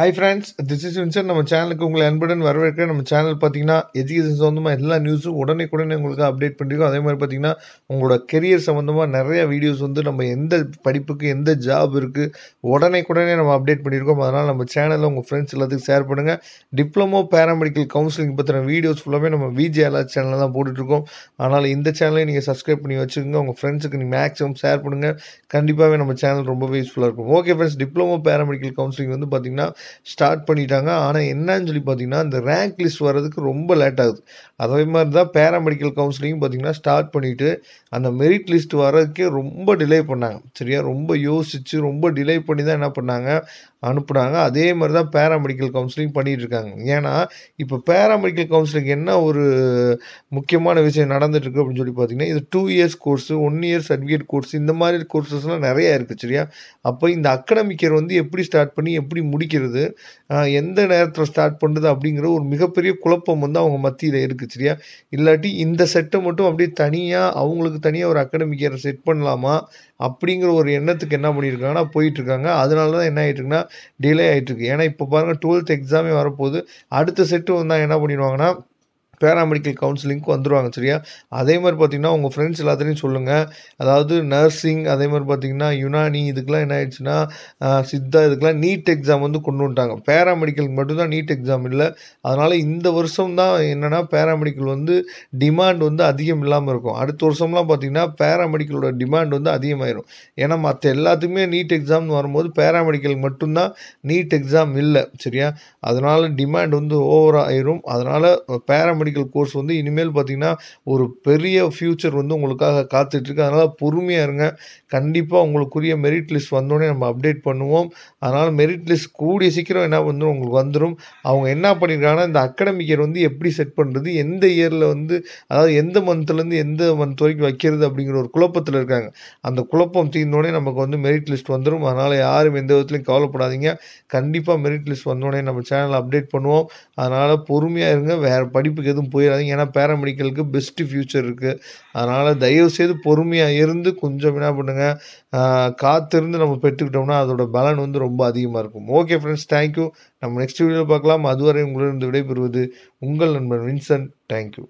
high friends this is Vincent நம்ம சேனலுக்கு உங்களை அன்புடன் வரவேற்க நம்ம சேனல் பார்த்தீங்கன்னா எஜுகேஷன் சம்மந்தமாக எல்லா நியூஸும் உடனே உடனே உங்களுக்கு அப்டேட் பண்ணியிருக்கோம் அதே மாதிரி பார்த்தீங்கன்னா உங்களோட கெரியர் சம்மந்தமாக நிறைய வீடியோஸ் வந்து நம்ம எந்த படிப்புக்கு எந்த ஜாப் இருக்குது உடனே உடனே நம்ம அப்டேட் பண்ணியிருக்கோம் அதனால் நம்ம சேனலில் உங்கள் ஃப்ரெண்ட்ஸ் எல்லாத்துக்கும் ஷேர் பண்ணுங்கள் டிப்ளமோ பேராமெடிக்கல் கவுன்சிலிங் பற்றின வீடியோஸ் ஃபுல்லாகவே நம்ம விஜே அலர்ட் சேனலில் தான் போட்டுட்ருக்கோம் அதனால் இந்த சேனலையும் நீங்கள் சப்ஸ்கிரைப் பண்ணி வச்சுக்கோங்க உங்கள் ஃப்ரெண்ட்ஸுக்கு நீங்கள் மேக்ஸிமம் ஷேர் பண்ணுங்கள் கண்டிப்பாகவே நம்ம சேனல் ரொம்பவே யூஸ்ஃபுல்லாக இருக்கும் okay friends diploma paramedical counselling வந்து பார்த்திங்கன்னா ஸ்டார்ட் பண்ணிட்டாங்க ஆனால் என்னன்னு சொல்லி பார்த்தீங்கன்னா இந்த ரேங்க் லிஸ்ட் வர்றதுக்கு ரொம்ப லேட் ஆகுது அதே மாதிரி தான் பேராமெடிக்கல் கவுன்சிலிங் பார்த்திங்கன்னா ஸ்டார்ட் பண்ணிவிட்டு அந்த மெரிட் லிஸ்ட் வர்றதுக்கே ரொம்ப டிலே பண்ணாங்க சரியா ரொம்ப யோசித்து ரொம்ப டிலே பண்ணி தான் என்ன பண்ணாங்க அனுப்புனாங்க அதே மாதிரி தான் பேராமெடிக்கல் கவுன்சிலிங் பண்ணிகிட்ருக்காங்க ஏன்னா இப்போ பேராமெடிக்கல் கவுன்சிலிங் என்ன ஒரு முக்கியமான விஷயம் நடந்துகிட்ருக்கு அப்படின்னு சொல்லி பார்த்தீங்கன்னா இது two years course one year certificate course இந்த மாதிரி கோர்சஸ்லாம் நிறையா இருக்குது சரியா அப்போ இந்த அக்கடமிக்கர் வந்து எப்படி ஸ்டார்ட் பண்ணி எப்படி முடிக்கிறது பண்ணுது எந்த நேரத்தில் ஸ்டார்ட் பண்ணுது அப்படிங்கிற ஒரு மிகப்பெரிய குழப்பம் வந்து அவங்க மத்தியில் இருக்குது சரியா இல்லாட்டி இந்த செட்டை மட்டும் அப்படியே தனியாக அவங்களுக்கு தனியாக ஒரு அகாடமிக் இயர் செட் பண்ணலாமா அப்படிங்கிற ஒரு எண்ணத்துக்கு என்ன பண்ணியிருக்காங்கன்னா போயிட்டுருக்காங்க அதனால தான் என்ன ஆகிட்டுருக்குன்னா டிலே ஆகிட்டுருக்கு ஏன்னா இப்போ பாருங்கள் டுவெல்த் எக்ஸாமே வரப்போகுது அடுத்த செட்டு வந்தால் என்ன பண்ணிடுவாங்கன்னா பேராமெடிக்கல் கவுன்சிலிங்க்கு வந்துடுவாங்க சரியா அதே மாதிரி பார்த்தீங்கன்னா உங்கள் ஃப்ரெண்ட்ஸ் எல்லாத்துலேயும் சொல்லுங்கள் அதாவது நர்சிங் அதே மாதிரி பார்த்திங்கன்னா யுனானி இதுக்கெலாம் என்ன ஆயிடுச்சுன்னா சித்தா இதுக்கெலாம் நீட் எக்ஸாம் வந்து கொண்டு வந்துட்டாங்க பேராமெடிக்கலுக்கு மட்டும்தான் நீட் எக்ஸாம் இல்லை அதனால் இந்த வருஷம் தான் என்னென்னா பேராமெடிக்கல் வந்து டிமாண்ட் வந்து அதிகம் இல்லாமல் இருக்கும் அடுத்த வருஷம்லாம் பார்த்தீங்கன்னா பேராமெடிக்கலோட டிமாண்ட் வந்து அதிகமாயிரும் ஏன்னா மற்ற எல்லாத்துக்குமே நீட் எக்ஸாம்னு வரும்போது பேராமெடிக்கல் மட்டும்தான் நீட் எக்ஸாம் இல்லை சரியா அதனால் டிமாண்ட் வந்து ஓவர் ஆயிரும் அதனால் பேராமெடிக்கல் மெடிக்கல் கோர்ஸ் வந்து இனிமேல் பார்த்திங்கன்னா ஒரு பெரிய ஃப்யூச்சர் வந்து உங்களுக்காக காத்துட்ருக்கு அதனால் பொறுமையாக இருங்க கண்டிப்பாக உங்களுக்குரிய மெரிட் லிஸ்ட் வந்தோடனே நம்ம அப்டேட் பண்ணுவோம் அதனால் மெரிட் லிஸ்ட் கூடிய சீக்கிரம் என்ன வந்துடும் உங்களுக்கு வந்துடும் அவங்க என்ன பண்ணியிருக்காங்கன்னா இந்த அகாடமிக் இயர் வந்து எப்படி செட் பண்ணுறது எந்த இயரில் வந்து அதாவது எந்த மந்த்லேருந்து எந்த மந்த் வரைக்கும் வைக்கிறது அப்படிங்கிற ஒரு குழப்பத்தில் இருக்காங்க அந்த குழப்பம் தீர்ந்தோடனே நமக்கு வந்து மெரிட் லிஸ்ட் வந்துடும் அதனால் யாரும் எந்த விதத்துலையும் கவலைப்படாதீங்க கண்டிப்பாக மெரிட் லிஸ்ட் வந்தோடனே நம்ம சேனலை அப்டேட் பண்ணுவோம் அதனால் பொறுமையாக இருங்க வேறு படிப்புக்கு எதுவும் எதுவும் போயிடாதீங்க ஏன்னா பேராமெடிக்கலுக்கு பெஸ்ட்டு ஃப்யூச்சர் இருக்குது அதனால் தயவுசெய்து பொறுமையாக இருந்து கொஞ்சம் என்ன பண்ணுங்கள் காத்திருந்து நம்ம பெற்றுக்கிட்டோம்னா அதோட பலன் வந்து ரொம்ப அதிகமாக இருக்கும் ஓகே ஃப்ரெண்ட்ஸ் தேங்க்யூ நம்ம நெக்ஸ்ட் வீடியோவில் பார்க்கலாம் அதுவரை உங்களிடம் விடைபெறுவது உங்கள் நண்பன் வின்சன் தேங்க்யூ